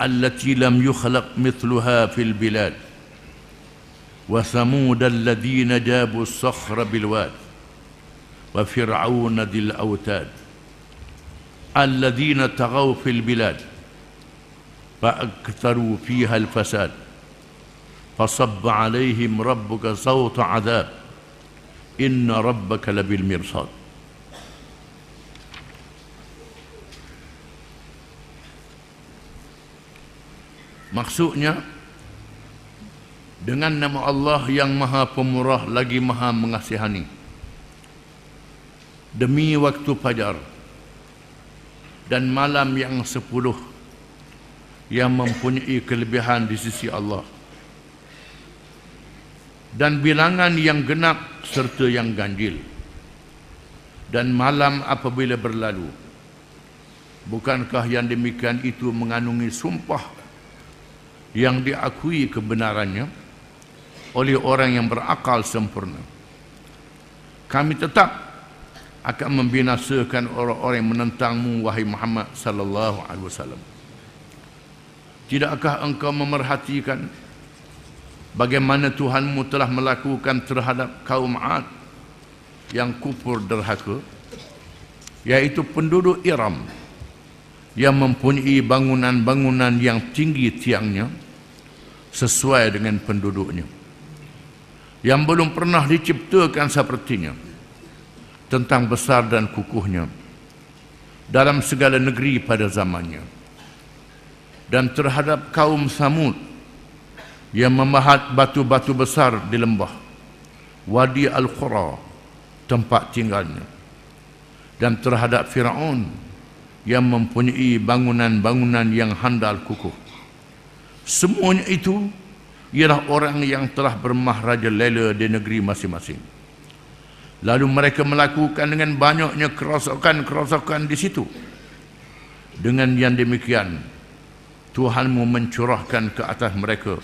التي لم يخلق مثلها في البلاد وثمود الذين جابوا الصخر بالواد وفرعون ذي الأوتاد الذين طغوا في البلاد فأكثروا فيها الفساد فصب عليهم ربك صوت عذاب إن ربك لبالمرصاد Maksudnya dengan nama Allah yang Maha Pemurah lagi Maha Mengasihani. Demi waktu fajar dan malam yang sepuluh yang mempunyai kelebihan di sisi Allah dan bilangan yang genap serta yang ganjil dan malam apabila berlalu bukankah yang demikian itu mengandungi sumpah yang diakui kebenarannya oleh orang yang berakal sempurna. Kami tetap akan membinasakan orang-orang yang menentangmu wahai Muhammad sallallahu alaihi wasallam. Tidakkah engkau memerhatikan bagaimana Tuhanmu telah melakukan terhadap kaum 'Ad yang kufur derhaka yaitu penduduk Iram yang mempunyai bangunan-bangunan yang tinggi tiangnya sesuai dengan penduduknya yang belum pernah diciptakan sepertinya tentang besar dan kukuhnya dalam segala negeri pada zamannya dan terhadap kaum Samud yang memahat batu-batu besar di lembah Wadi Al-Qura tempat tinggalnya dan terhadap Firaun yang mempunyai bangunan-bangunan yang handal kukuh semuanya itu ialah orang yang telah bermahraja lela di negeri masing-masing lalu mereka melakukan dengan banyaknya kerosakan-kerosakan di situ dengan yang demikian Tuhanmu mencurahkan ke atas mereka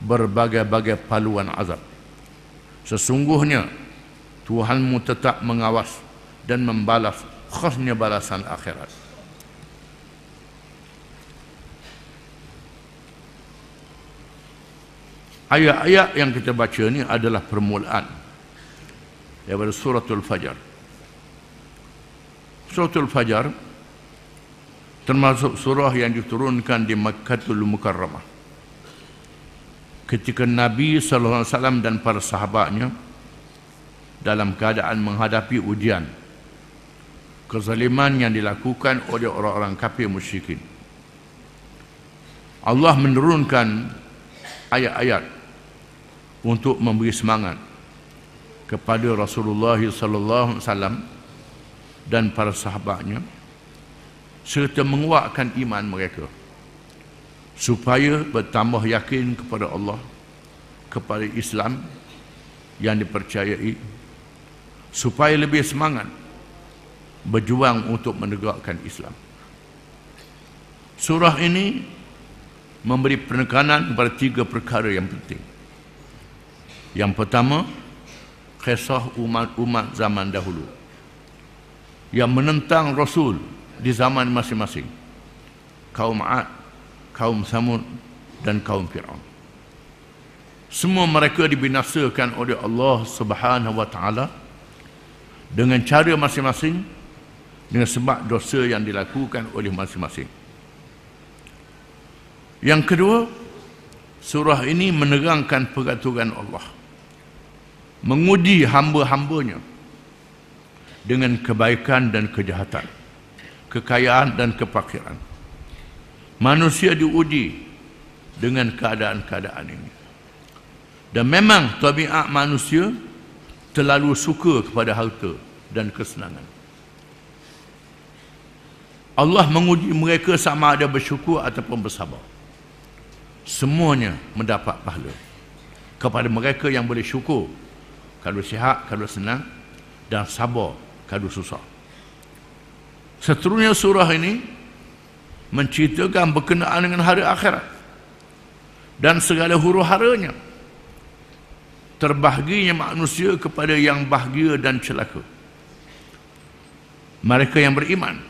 berbagai-bagai paluan azab sesungguhnya Tuhanmu tetap mengawas dan membalas khasnya balasan akhirat Ayat-ayat yang kita baca ini adalah permulaan daripada suratul fajar. Suratul fajar termasuk surah yang diturunkan di Makkahul Mukarramah. Ketika Nabi sallallahu alaihi wasallam dan para sahabatnya dalam keadaan menghadapi ujian kezaliman yang dilakukan oleh orang-orang kafir musyrikin. Allah menurunkan ayat-ayat untuk memberi semangat kepada Rasulullah sallallahu alaihi wasallam dan para sahabatnya serta menguatkan iman mereka supaya bertambah yakin kepada Allah kepada Islam yang dipercayai supaya lebih semangat berjuang untuk menegakkan Islam surah ini memberi penekanan kepada tiga perkara yang penting yang pertama Kisah umat-umat zaman dahulu Yang menentang Rasul Di zaman masing-masing Kaum Ad Kaum Samud Dan kaum Fir'aun Semua mereka dibinasakan oleh Allah Subhanahu wa ta'ala Dengan cara masing-masing Dengan sebab dosa yang dilakukan oleh masing-masing Yang kedua Surah ini menerangkan peraturan Allah mengudi hamba-hambanya dengan kebaikan dan kejahatan kekayaan dan kepakiran manusia diuji dengan keadaan-keadaan ini dan memang tabiat manusia terlalu suka kepada harta dan kesenangan Allah menguji mereka sama ada bersyukur ataupun bersabar semuanya mendapat pahala kepada mereka yang boleh syukur kalau sihat kalau senang dan sabar kalau susah seterusnya surah ini menceritakan berkenaan dengan hari akhirat dan segala huru haranya terbahagianya manusia kepada yang bahagia dan celaka mereka yang beriman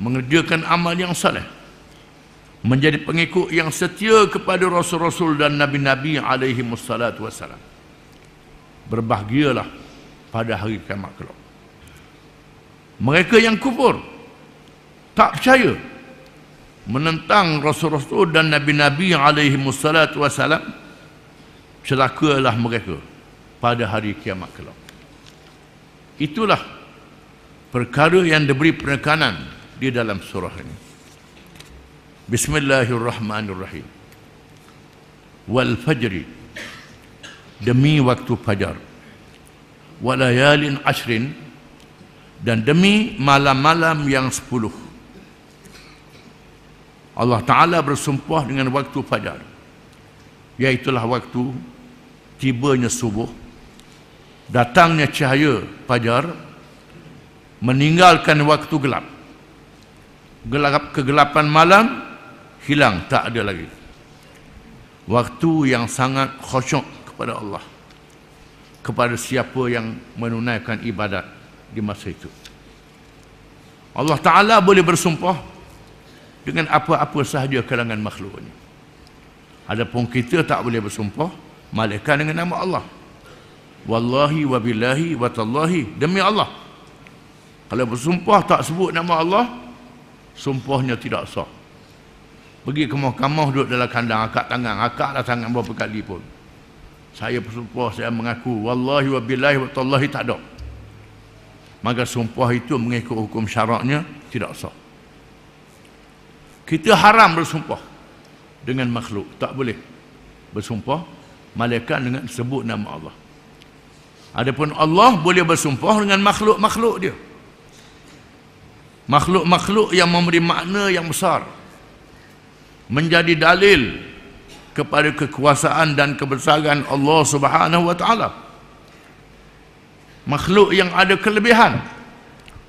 mengerjakan amal yang saleh menjadi pengikut yang setia kepada rasul-rasul dan nabi-nabi alaihi wassalam berbahagialah pada hari kiamat kelak mereka yang kufur tak percaya menentang rasul-rasul dan nabi-nabi alaihi wassalatu wasalam celakalah mereka pada hari kiamat kelak itulah perkara yang diberi penekanan di dalam surah ini Bismillahirrahmanirrahim wal fajri demi waktu fajar walayalin ashrin dan demi malam-malam yang sepuluh Allah Ta'ala bersumpah dengan waktu fajar iaitulah waktu tibanya subuh datangnya cahaya fajar meninggalkan waktu gelap gelap kegelapan malam hilang tak ada lagi waktu yang sangat khusyuk kepada Allah kepada siapa yang menunaikan ibadat di masa itu Allah Ta'ala boleh bersumpah dengan apa-apa sahaja kalangan makhluknya Adapun kita tak boleh bersumpah malaikat dengan nama Allah Wallahi wa billahi wa tallahi demi Allah kalau bersumpah tak sebut nama Allah sumpahnya tidak sah pergi ke mahkamah duduk dalam kandang akak tangan akaklah tangan berapa kali pun saya bersumpah saya mengaku wallahi wa billahi wa tallahi tak ada maka sumpah itu mengikut hukum syaraknya tidak sah kita haram bersumpah dengan makhluk tak boleh bersumpah malaikat dengan sebut nama Allah adapun Allah boleh bersumpah dengan makhluk-makhluk dia makhluk-makhluk yang memberi makna yang besar menjadi dalil kepada kekuasaan dan kebesaran Allah Subhanahu wa taala. Makhluk yang ada kelebihan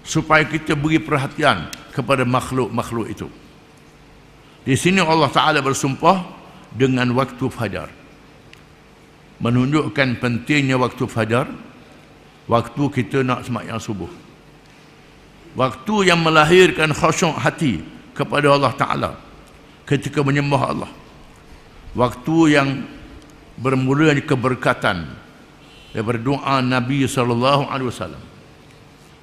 supaya kita beri perhatian kepada makhluk-makhluk itu. Di sini Allah Taala bersumpah dengan waktu fajar. Menunjukkan pentingnya waktu fajar, waktu kita nak sembahyang subuh. Waktu yang melahirkan khusyuk hati kepada Allah Taala ketika menyembah Allah waktu yang bermula bermulanya keberkatan daripada doa Nabi sallallahu alaihi wasallam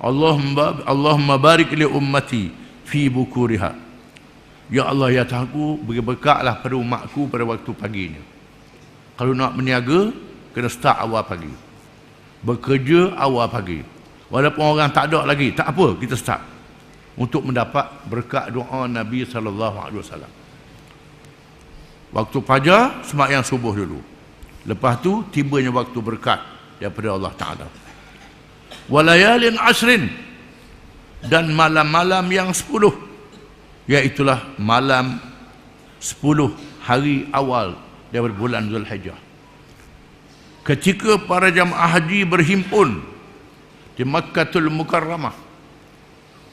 Allahumma Allahumma barik li ummati fi bukuriha ya Allah ya tahu beri berkatlah pada umatku pada waktu pagi ini kalau nak berniaga kena start awal pagi bekerja awal pagi walaupun orang tak ada lagi tak apa kita start untuk mendapat berkat doa Nabi sallallahu alaihi wasallam Waktu semak yang subuh dulu. Lepas tu tibanya waktu berkat daripada Allah Taala. Walayalin asrin dan malam-malam yang sepuluh iaitulah malam sepuluh hari awal daripada bulan Zulhijjah ketika para jamaah haji berhimpun di Makkatul Mukarramah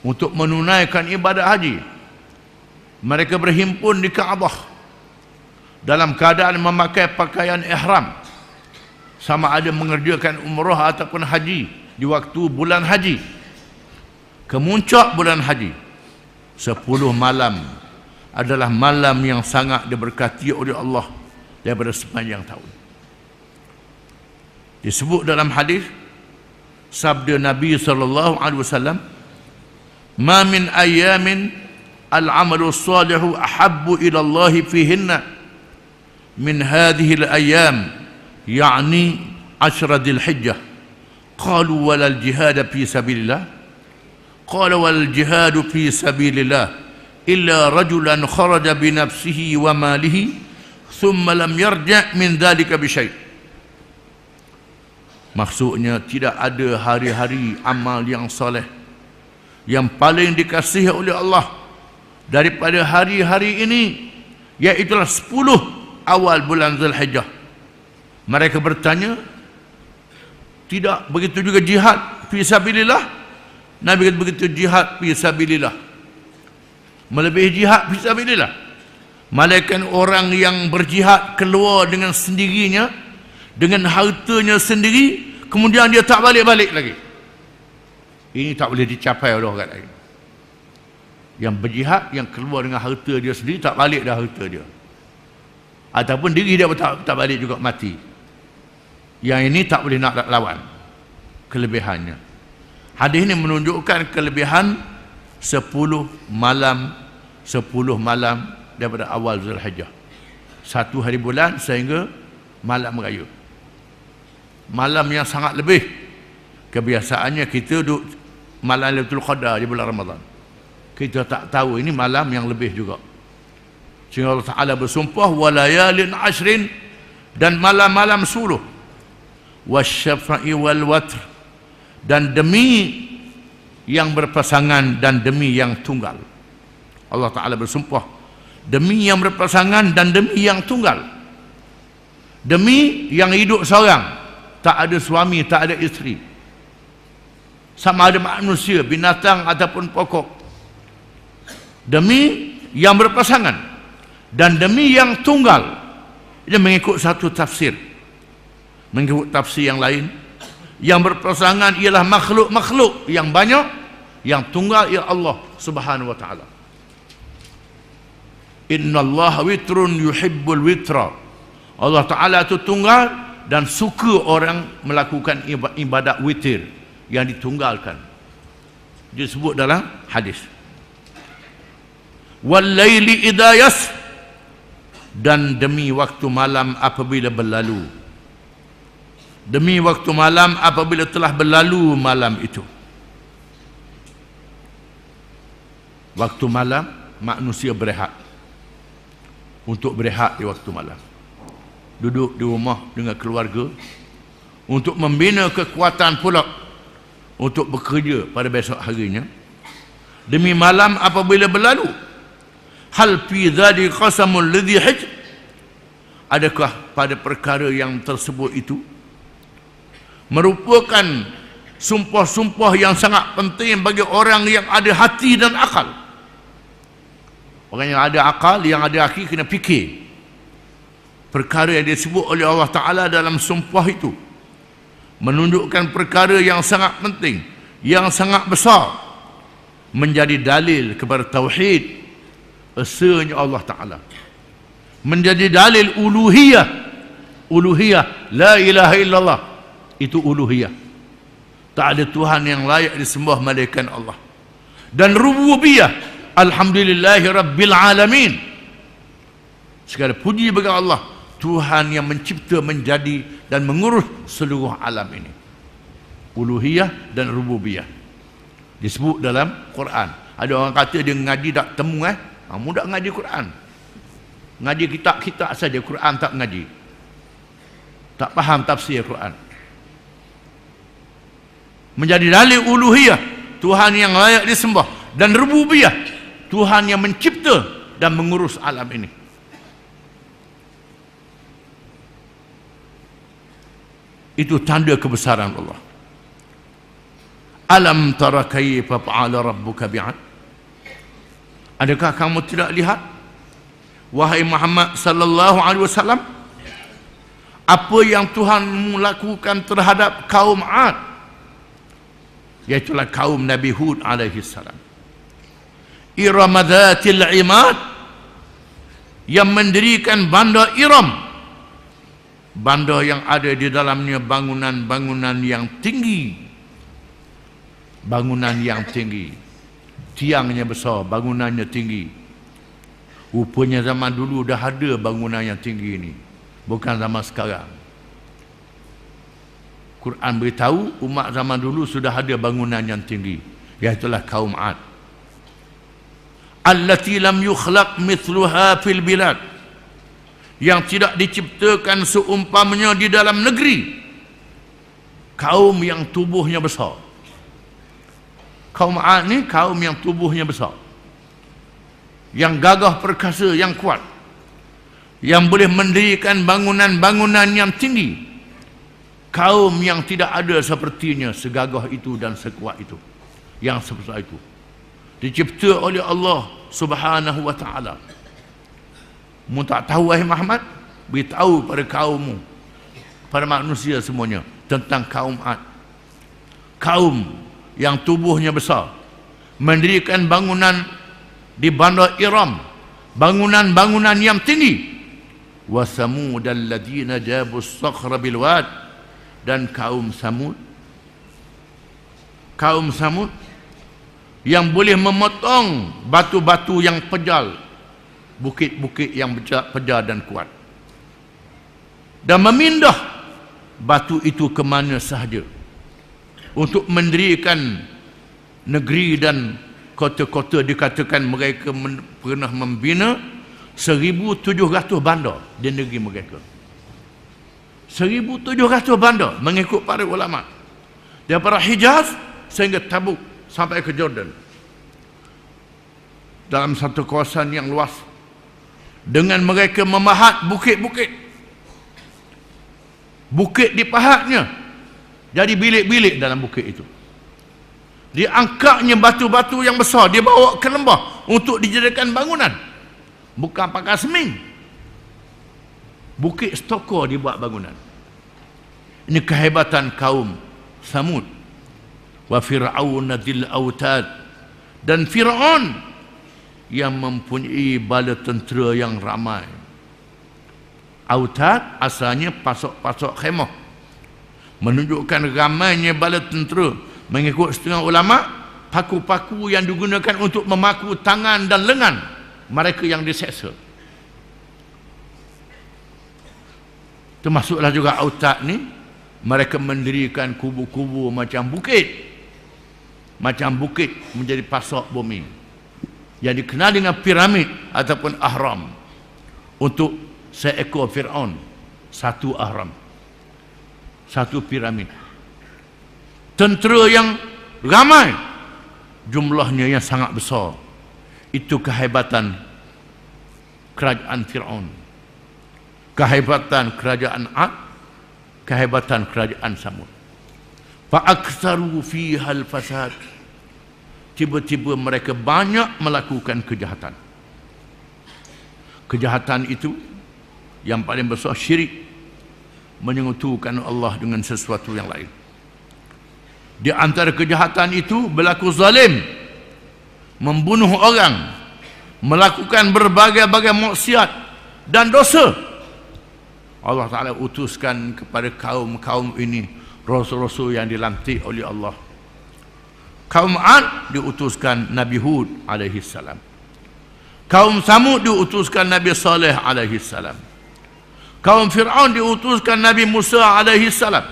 untuk menunaikan ibadat haji mereka berhimpun di Kaabah dalam keadaan memakai pakaian ihram sama ada mengerjakan umrah ataupun haji di waktu bulan haji kemuncak bulan haji 10 malam adalah malam yang sangat diberkati oleh Allah daripada sepanjang tahun disebut dalam hadis sabda Nabi sallallahu alaihi wasallam ma min ayamin al-amalu salihu ahabbu ila Allah fihinna من هذه الأيام يعني عشر ذي الحجة قالوا ولا الجهاد في سبيل الله قال ولا الجهاد في سبيل الله إلا رجلا خرج بنفسه وماله ثم لم يرجع من ذلك بشيء maksudnya tidak ada hari-hari amal yang soleh yang paling dikasihi oleh Allah daripada hari-hari ini iaitu awal bulan Zulhijjah. Mereka bertanya, tidak begitu juga jihad fi sabilillah? Nabi kata begitu jihad fi sabilillah. Melebihi jihad fi sabilillah. Malaikan orang yang berjihad keluar dengan sendirinya dengan hartanya sendiri kemudian dia tak balik-balik lagi. Ini tak boleh dicapai oleh orang lain. Yang berjihad yang keluar dengan harta dia sendiri tak balik dah harta dia ataupun diri dia tak, tak balik juga mati yang ini tak boleh nak lawan kelebihannya hadis ini menunjukkan kelebihan 10 malam 10 malam daripada awal Zulhijjah satu hari bulan sehingga malam raya malam yang sangat lebih kebiasaannya kita duduk malam Lailatul Qadar di bulan Ramadan kita tak tahu ini malam yang lebih juga Sehingga Allah Ta'ala bersumpah walayalin ashrin dan malam-malam suluh wasyafa'i wal watr dan demi yang berpasangan dan demi yang tunggal Allah Ta'ala bersumpah demi yang berpasangan dan demi yang tunggal demi yang hidup seorang tak ada suami, tak ada isteri sama ada manusia, binatang ataupun pokok demi yang berpasangan dan demi yang tunggal ini mengikut satu tafsir mengikut tafsir yang lain yang berpasangan ialah makhluk-makhluk yang banyak yang tunggal ialah Allah subhanahu wa ta'ala inna Allah witrun yuhibbul witra Allah ta'ala itu tunggal dan suka orang melakukan ibadat witir yang ditunggalkan disebut dalam hadis wal laili idha yasr dan demi waktu malam apabila berlalu demi waktu malam apabila telah berlalu malam itu waktu malam manusia berehat untuk berehat di waktu malam duduk di rumah dengan keluarga untuk membina kekuatan pula untuk bekerja pada besok harinya demi malam apabila berlalu hal fi dhali qasamun ladhi haj adakah pada perkara yang tersebut itu merupakan sumpah-sumpah yang sangat penting bagi orang yang ada hati dan akal orang yang ada akal yang ada hati kena fikir perkara yang disebut oleh Allah Ta'ala dalam sumpah itu menunjukkan perkara yang sangat penting yang sangat besar menjadi dalil kepada tauhid esanya Allah Ta'ala menjadi dalil uluhiyah uluhiyah la ilaha illallah itu uluhiyah tak ada Tuhan yang layak disembah malaikat Allah dan rububiyah Alhamdulillahi Rabbil Alamin segala puji bagi Allah Tuhan yang mencipta menjadi dan mengurus seluruh alam ini uluhiyah dan rububiyah disebut dalam Quran ada orang kata dia ngaji tak temu eh Ha, mudah ngaji Quran. Ngaji kitab-kitab saja Quran tak ngaji. Tak faham tafsir Quran. Menjadi dalil uluhiyah, Tuhan yang layak disembah dan rububiyah, Tuhan yang mencipta dan mengurus alam ini. Itu tanda kebesaran Allah. Alam tara kayfa fa'ala rabbuka bi'ad? Adakah kamu tidak lihat wahai Muhammad sallallahu alaihi wasallam apa yang Tuhanmu lakukan terhadap kaum 'ad iaitu kaum Nabi Hud alaihi salam Iram dzatil 'imad yang mendirikan bandar Iram bandar yang ada di dalamnya bangunan-bangunan yang tinggi bangunan yang tinggi tiangnya besar, bangunannya tinggi. Rupanya zaman dulu dah ada bangunan yang tinggi ini. Bukan zaman sekarang. Quran beritahu umat zaman dulu sudah ada bangunan yang tinggi. Iaitulah kaum Ad. Allati lam yukhlaq mithluha fil bilad. Yang tidak diciptakan seumpamanya di dalam negeri. Kaum yang tubuhnya besar kaum Ad ni kaum yang tubuhnya besar yang gagah perkasa yang kuat yang boleh mendirikan bangunan-bangunan yang tinggi kaum yang tidak ada sepertinya segagah itu dan sekuat itu yang sebesar itu dicipta oleh Allah subhanahu wa ta'ala mu tak tahu eh Muhammad beritahu pada kaummu pada manusia semuanya tentang kaum Ad kaum yang tubuhnya besar mendirikan bangunan di bandar Iram bangunan-bangunan yang tinggi wa samud alladziina jabu as-sakhra bil wad dan kaum samud kaum samud yang boleh memotong batu-batu yang pejal bukit-bukit yang pejal dan kuat dan memindah batu itu ke mana sahaja untuk mendirikan negeri dan kota-kota dikatakan mereka men- pernah membina 1700 bandar di negeri mereka 1700 bandar mengikut para ulama daripada Hijaz sehingga Tabuk sampai ke Jordan dalam satu kawasan yang luas dengan mereka memahat bukit-bukit bukit di pahatnya jadi bilik-bilik dalam bukit itu diangkatnya batu-batu yang besar dia bawa ke lembah untuk dijadikan bangunan bukan pakai semin bukit stokor dibuat bangunan ini kehebatan kaum Samud wa fir'aun dzil autad dan fir'aun yang mempunyai bala tentera yang ramai autad asalnya pasok-pasok khemah -pasok menunjukkan ramainya bala tentera mengikut setengah ulama paku-paku yang digunakan untuk memaku tangan dan lengan mereka yang diseksa termasuklah juga autak ni mereka mendirikan kubu-kubu macam bukit macam bukit menjadi pasok bumi yang dikenal dengan piramid ataupun ahram untuk seekor Fir'aun satu ahram satu piramid tentera yang ramai jumlahnya yang sangat besar itu kehebatan kerajaan Fir'aun kehebatan kerajaan Ad kehebatan kerajaan Samud fa'aktaru fiha al-fasad tiba-tiba mereka banyak melakukan kejahatan kejahatan itu yang paling besar syirik menyengutukan Allah dengan sesuatu yang lain. Di antara kejahatan itu berlaku zalim membunuh orang, melakukan berbagai-bagai maksiat dan dosa. Allah Taala utuskan kepada kaum-kaum ini rasul-rasul yang dilantik oleh Allah. Kaum Ad diutuskan Nabi Hud alaihi salam. Kaum Samud diutuskan Nabi Saleh alaihi salam kaum Fir'aun diutuskan Nabi Musa alaihi salam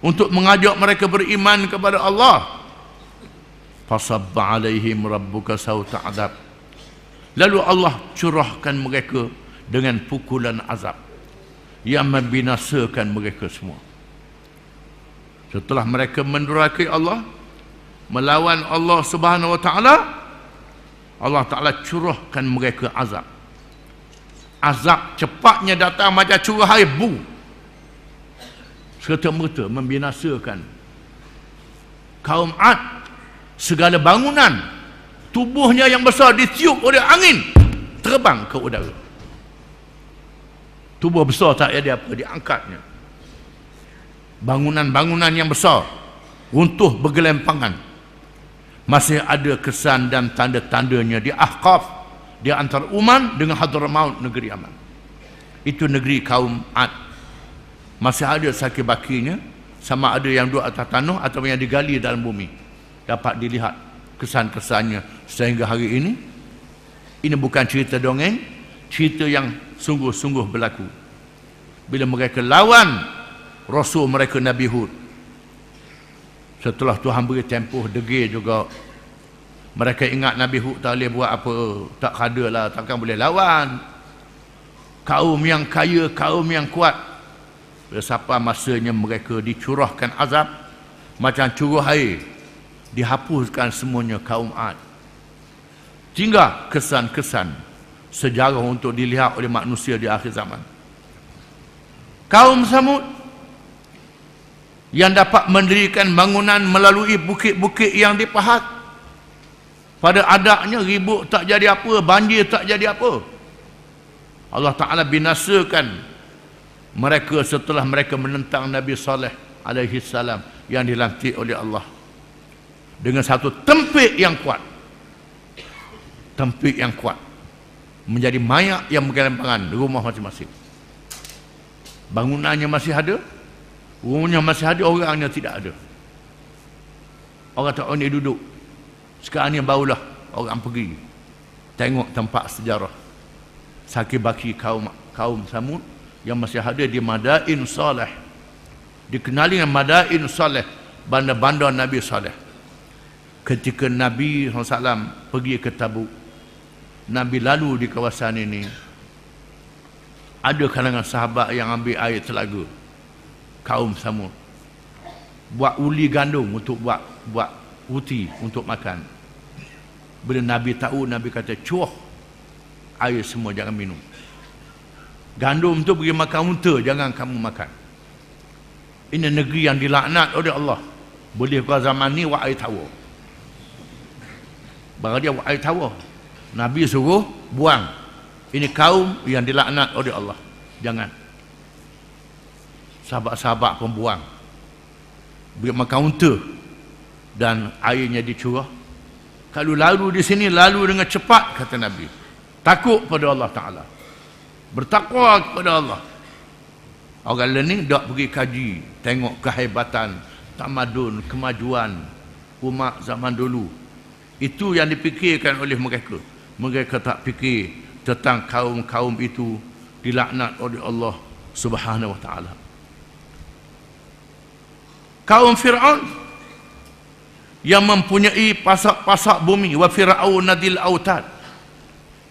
untuk mengajak mereka beriman kepada Allah fasabba alaihim rabbuka sawta adab lalu Allah curahkan mereka dengan pukulan azab yang membinasakan mereka semua setelah mereka menderaki Allah melawan Allah subhanahu wa ta'ala Allah ta'ala curahkan mereka azab azab cepatnya datang macam curah air bu serta-merta membinasakan kaum ad segala bangunan tubuhnya yang besar ditiup oleh angin terbang ke udara tubuh besar tak ada apa diangkatnya bangunan-bangunan yang besar runtuh bergelempangan masih ada kesan dan tanda-tandanya di ahqaf dia antara Uman dengan Hadramaut negeri Yaman itu negeri kaum Ad masih ada sakit bakinya sama ada yang duduk atas tanah atau yang digali dalam bumi dapat dilihat kesan-kesannya sehingga hari ini ini bukan cerita dongeng cerita yang sungguh-sungguh berlaku bila mereka lawan Rasul mereka Nabi Hud setelah Tuhan beri tempoh degil juga mereka ingat Nabi Hud tak boleh buat apa. Tak ada lah. Takkan boleh lawan. Kaum yang kaya, kaum yang kuat. Bila siapa masanya mereka dicurahkan azab. Macam curuh air. Dihapuskan semuanya kaum Ad. Tinggal kesan-kesan sejarah untuk dilihat oleh manusia di akhir zaman. Kaum Samud yang dapat mendirikan bangunan melalui bukit-bukit yang dipahat pada adaknya ribut tak jadi apa banjir tak jadi apa Allah Ta'ala binasakan mereka setelah mereka menentang Nabi Saleh alaihi salam yang dilantik oleh Allah dengan satu tempik yang kuat tempik yang kuat menjadi mayak yang menggelembangan rumah masing-masing bangunannya masih ada rumahnya masih ada orangnya tidak ada orang tak orang duduk sekarang ni barulah orang pergi tengok tempat sejarah. Sakit baki kaum kaum Samud yang masih hadir di Madain Saleh. Dikenali dengan Madain Saleh, bandar-bandar Nabi Saleh. Ketika Nabi SAW pergi ke Tabuk, Nabi lalu di kawasan ini, ada kalangan sahabat yang ambil air telaga kaum Samud buat uli gandum untuk buat buat uti untuk makan. Bila Nabi tahu, Nabi kata, cuah air semua jangan minum. Gandum tu pergi makan unta, jangan kamu makan. Ini negeri yang dilaknat oleh Allah. Boleh pada zaman ni, wa'ai tawa. Bara dia wa'ai tawa. Nabi suruh buang. Ini kaum yang dilaknat oleh Allah. Jangan. Sahabat-sahabat pun buang. Biar makan unta, dan airnya dicurah kalau lalu di sini lalu dengan cepat kata Nabi takut pada Allah Ta'ala bertakwa kepada Allah orang lain ni tak pergi kaji tengok kehebatan tamadun, kemajuan umat zaman dulu itu yang dipikirkan oleh mereka mereka tak fikir tentang kaum-kaum itu dilaknat oleh Allah Subhanahu wa taala. Kaum Firaun yang mempunyai pasak-pasak bumi wa fir'aun nadil autad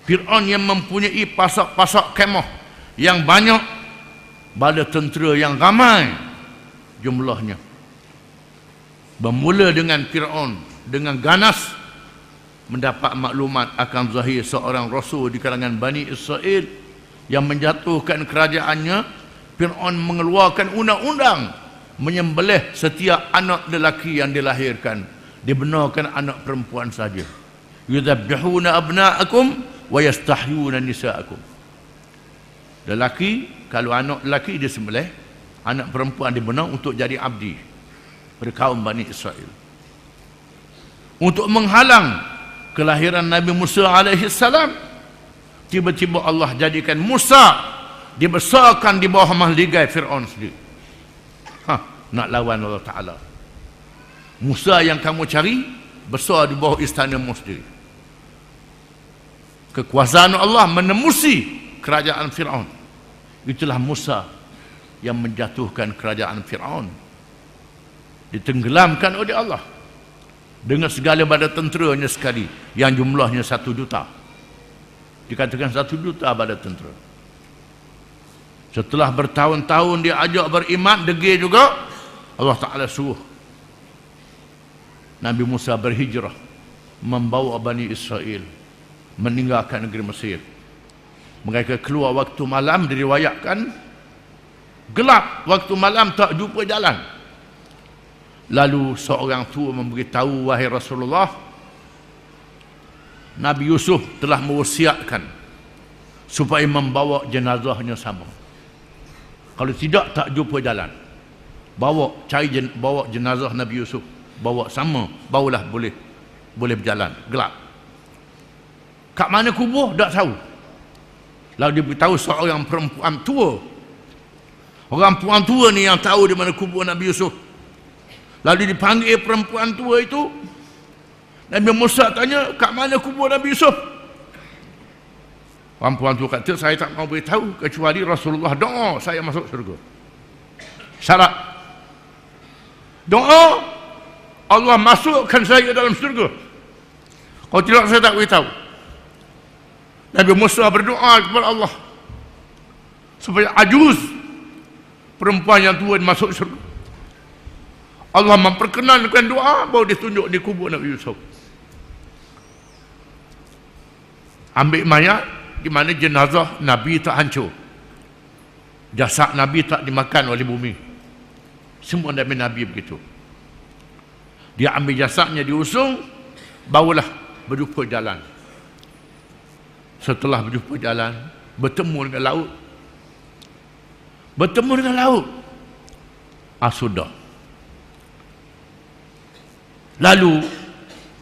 Fir'aun yang mempunyai pasak-pasak kemah yang banyak bala tentera yang ramai jumlahnya bermula dengan Fir'aun dengan ganas mendapat maklumat akan zahir seorang rasul di kalangan Bani Israel yang menjatuhkan kerajaannya Fir'aun mengeluarkan undang-undang menyembelih setiap anak lelaki yang dilahirkan dibenarkan anak perempuan saja yudhabihuna abna'akum wa yastahyuna nisa'akum lelaki kalau anak lelaki dia sembelih anak perempuan dibenar untuk jadi abdi pada kaum Bani Israel untuk menghalang kelahiran Nabi Musa alaihi salam tiba-tiba Allah jadikan Musa dibesarkan di bawah mahligai Fir'aun sendiri ha, nak lawan Allah Ta'ala Musa yang kamu cari besar di bawah istana mu sendiri kekuasaan Allah menemusi kerajaan Fir'aun itulah Musa yang menjatuhkan kerajaan Fir'aun ditenggelamkan oleh Allah dengan segala pada tenteranya sekali yang jumlahnya satu juta dikatakan satu juta pada tentera setelah bertahun-tahun dia ajak beriman degil juga Allah Ta'ala suruh Nabi Musa berhijrah membawa Bani Israel meninggalkan negeri Mesir mereka keluar waktu malam diriwayatkan gelap waktu malam tak jumpa jalan lalu seorang tua memberitahu wahai Rasulullah Nabi Yusuf telah mewasiatkan supaya membawa jenazahnya sama kalau tidak tak jumpa jalan bawa cari jen, bawa jenazah Nabi Yusuf bawa sama barulah boleh boleh berjalan gelap kat mana kubur tak tahu lalu dia beritahu seorang perempuan tua orang perempuan tua ni yang tahu di mana kubur Nabi Yusuf lalu dipanggil perempuan tua itu Nabi Musa tanya kat mana kubur Nabi Yusuf orang perempuan tua kata saya tak mau beritahu kecuali Rasulullah doa saya masuk surga syarat doa Allah masukkan saya ke dalam surga. kalau tidak saya tak beritahu Nabi Musa berdoa kepada Allah supaya ajuz perempuan yang tua masuk surga. Allah memperkenankan doa baru ditunjuk di kubur Nabi Yusuf ambil mayat di mana jenazah Nabi tak hancur jasad Nabi tak dimakan oleh bumi semua Nabi-Nabi begitu dia ambil jasadnya diusung barulah berjumpa jalan setelah berjumpa jalan bertemu dengan laut bertemu dengan laut ah lalu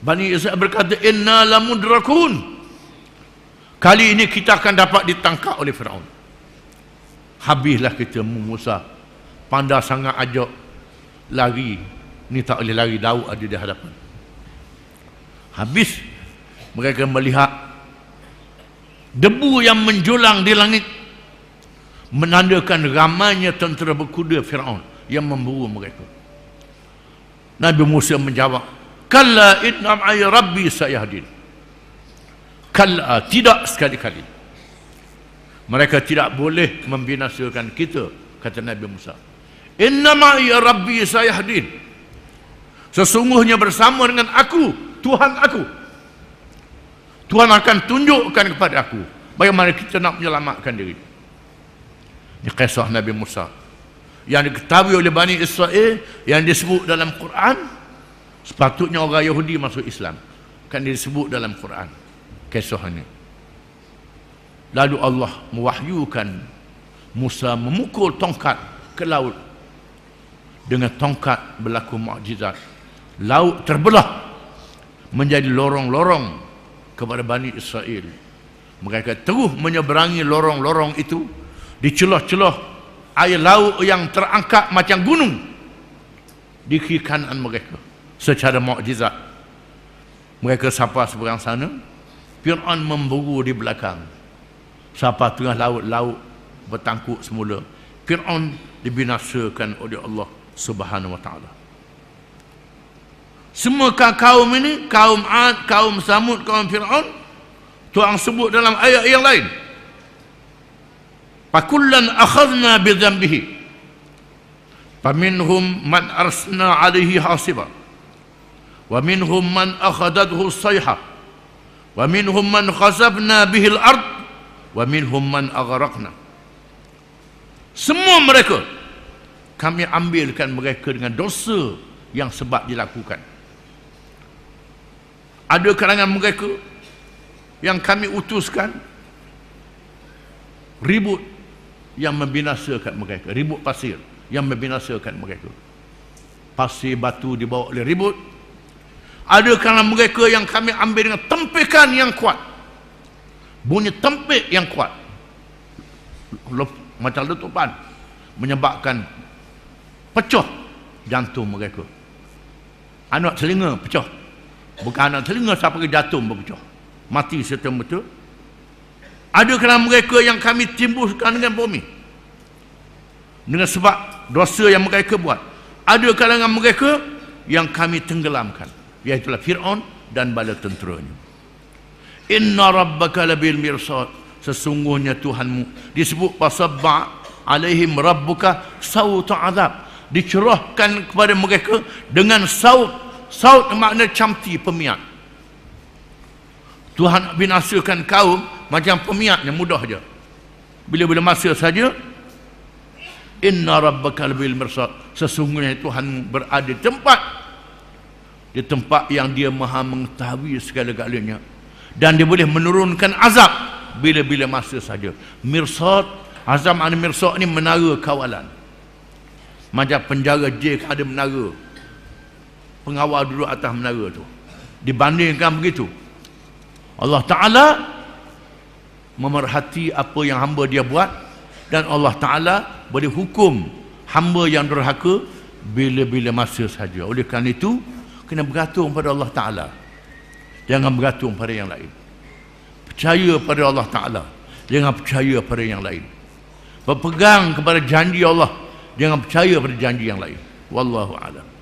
Bani Israel berkata inna lamudrakun kali ini kita akan dapat ditangkap oleh Firaun habislah kita Musa pandai sangat ajak lari ni tak boleh lari Daud ada di hadapan habis mereka melihat debu yang menjulang di langit menandakan ramainya tentera berkuda Firaun yang memburu mereka Nabi Musa menjawab kalla inna ma'i rabbi sayahdin kalla tidak sekali-kali mereka tidak boleh membinasakan kita kata Nabi Musa inna ma'i rabbi sayahdin sesungguhnya bersama dengan aku Tuhan aku Tuhan akan tunjukkan kepada aku bagaimana kita nak menyelamatkan diri ini kisah Nabi Musa yang diketahui oleh Bani Israel yang disebut dalam Quran sepatutnya orang Yahudi masuk Islam kan disebut dalam Quran kisah ini lalu Allah mewahyukan Musa memukul tongkat ke laut dengan tongkat berlaku mukjizat laut terbelah menjadi lorong-lorong kepada Bani Israel mereka teruh menyeberangi lorong-lorong itu di celah-celah air laut yang terangkat macam gunung di kiri kanan mereka secara mukjizat mereka sapa seberang sana Fir'aun memburu di belakang sapa tengah laut-laut bertangkuk semula Fir'aun dibinasakan oleh Allah Subhanahu wa taala semua kaum ini kaum Ad, kaum Samud, kaum Fir'aun Tuhan sebut dalam ayat yang lain Fakullan akhazna bidhambihi Faminhum man arsna alihi hasiba Wa minhum man akhadadhu sayha Wa minhum man khasabna bihil ard Wa minhum man agarakna Semua mereka Kami ambilkan mereka dengan dosa Yang sebab dilakukan ada kalangan mereka yang kami utuskan ribut yang membinasakan mereka ribut pasir yang membinasakan mereka pasir batu dibawa oleh ribut ada kalangan mereka yang kami ambil dengan tempikan yang kuat bunyi tempik yang kuat Lep, macam letupan menyebabkan pecah jantung mereka anak telinga pecah Bukan anak telinga siapa ke jatuh berpecah. Mati serta betul. Ada kerana mereka yang kami timbuskan dengan bumi. Dengan sebab dosa yang mereka buat. Ada kalangan mereka yang kami tenggelamkan. Iaitulah Fir'aun dan bala tenteranya. Inna rabbaka labil mirsad. Sesungguhnya Tuhanmu. Disebut pasabba' alaihim rabbuka sawta azab. Dicerahkan kepada mereka dengan sawta Saud makna camti pemiat. Tuhan nak binasakan kaum macam pemiat yang mudah je. Bila-bila masa saja inna rabbaka bil mirsad sesungguhnya Tuhan berada di tempat di tempat yang dia maha mengetahui segala-galanya dan dia boleh menurunkan azab bila-bila masa saja mirsad azam an mirsad ni menara kawalan macam penjara jek ada menara pengawal duduk atas menara tu dibandingkan begitu Allah Ta'ala memerhati apa yang hamba dia buat dan Allah Ta'ala boleh hukum hamba yang derhaka bila-bila masa sahaja. oleh kerana itu kena bergantung pada Allah Ta'ala jangan bergantung pada yang lain percaya pada Allah Ta'ala jangan percaya pada yang lain berpegang kepada janji Allah jangan percaya pada janji yang lain Wallahu a'lam.